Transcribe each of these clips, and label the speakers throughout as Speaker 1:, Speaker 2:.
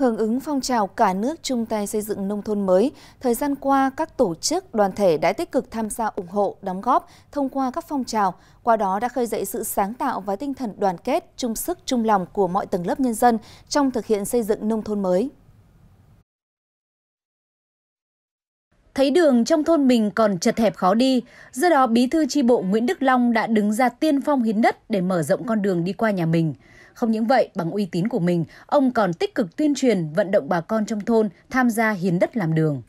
Speaker 1: Hưởng ứng phong trào cả nước chung tay xây dựng nông thôn mới, thời gian qua các tổ chức, đoàn thể đã tích cực tham gia ủng hộ, đóng góp thông qua các phong trào, qua đó đã khơi dậy sự sáng tạo và tinh thần đoàn kết, chung sức chung lòng của mọi tầng lớp nhân dân trong thực hiện xây dựng nông thôn mới. Thấy đường trong thôn mình còn chật hẹp khó đi, do đó bí thư tri bộ Nguyễn Đức Long đã đứng ra tiên phong hiến đất để mở rộng con đường đi qua nhà mình. Không những vậy, bằng uy tín của mình, ông còn tích cực tuyên truyền vận động bà con trong thôn tham gia hiến đất làm đường.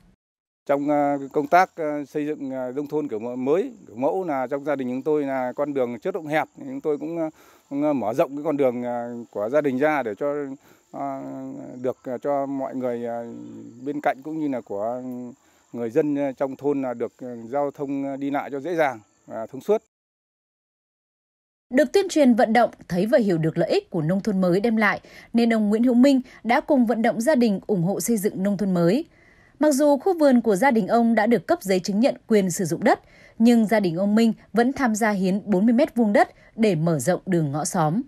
Speaker 2: Trong à, công tác à, xây dựng à, nông thôn kiểu mới, kiểu mẫu là trong gia đình chúng tôi là con đường trước rộng hẹp, chúng tôi cũng mở rộng cái con đường của gia đình ra để cho được cho mọi người bên cạnh cũng như là của người dân ờ, trong thôn được ờ, giao thông ờ, đi lại cho dễ dàng và thông suốt.
Speaker 1: Được tuyên truyền vận động, thấy và hiểu được lợi ích của nông thôn mới đem lại, nên ông Nguyễn Hữu Minh đã cùng vận động gia đình ủng hộ xây dựng nông thôn mới. Mặc dù khu vườn của gia đình ông đã được cấp giấy chứng nhận quyền sử dụng đất, nhưng gia đình ông Minh vẫn tham gia hiến 40 mét vuông đất để mở rộng đường ngõ xóm.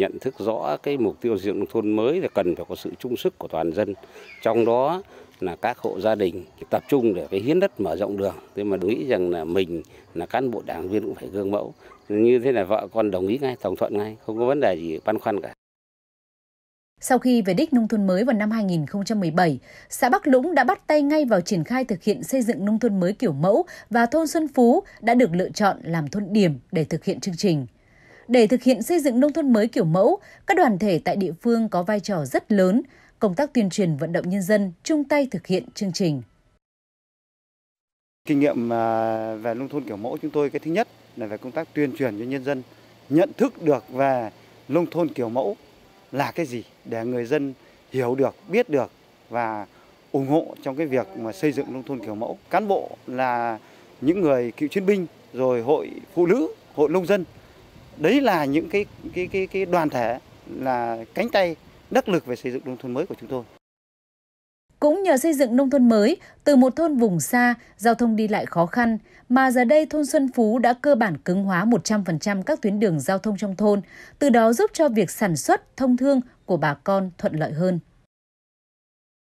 Speaker 3: Nhận thức rõ cái mục tiêu xây dựng nông thôn mới là cần phải có sự chung sức của toàn dân. Trong đó là các hộ gia đình tập trung để cái hiến đất mở rộng đường. Thế mà nghĩ rằng là mình là cán bộ đảng viên cũng phải gương mẫu. Như thế là vợ con đồng ý ngay, đồng thuận ngay, không có vấn đề gì băn khoăn cả.
Speaker 1: Sau khi về đích nông thôn mới vào năm 2017, xã Bắc Lũng đã bắt tay ngay vào triển khai thực hiện xây dựng nông thôn mới kiểu mẫu và thôn Xuân Phú đã được lựa chọn làm thôn điểm để thực hiện chương trình. Để thực hiện xây dựng nông thôn mới kiểu mẫu, các đoàn thể tại địa phương có vai trò rất lớn, công tác tuyên truyền vận động nhân dân chung tay thực hiện chương trình.
Speaker 4: Kinh nghiệm à, về nông thôn kiểu mẫu chúng tôi cái thứ nhất là về công tác tuyên truyền cho nhân dân nhận thức được về nông thôn kiểu mẫu là cái gì để người dân hiểu được, biết được và ủng hộ trong cái việc mà xây dựng nông thôn kiểu mẫu. Cán bộ là những người cựu chiến binh, rồi hội phụ nữ, hội nông dân đấy là những cái cái cái cái đoàn thể là cánh tay đắc lực về xây dựng nông thôn mới của chúng tôi.
Speaker 1: Cũng nhờ xây dựng nông thôn mới, từ một thôn vùng xa, giao thông đi lại khó khăn, mà giờ đây thôn Xuân Phú đã cơ bản cứng hóa 100% các tuyến đường giao thông trong thôn, từ đó giúp cho việc sản xuất, thông thương của bà con thuận lợi hơn.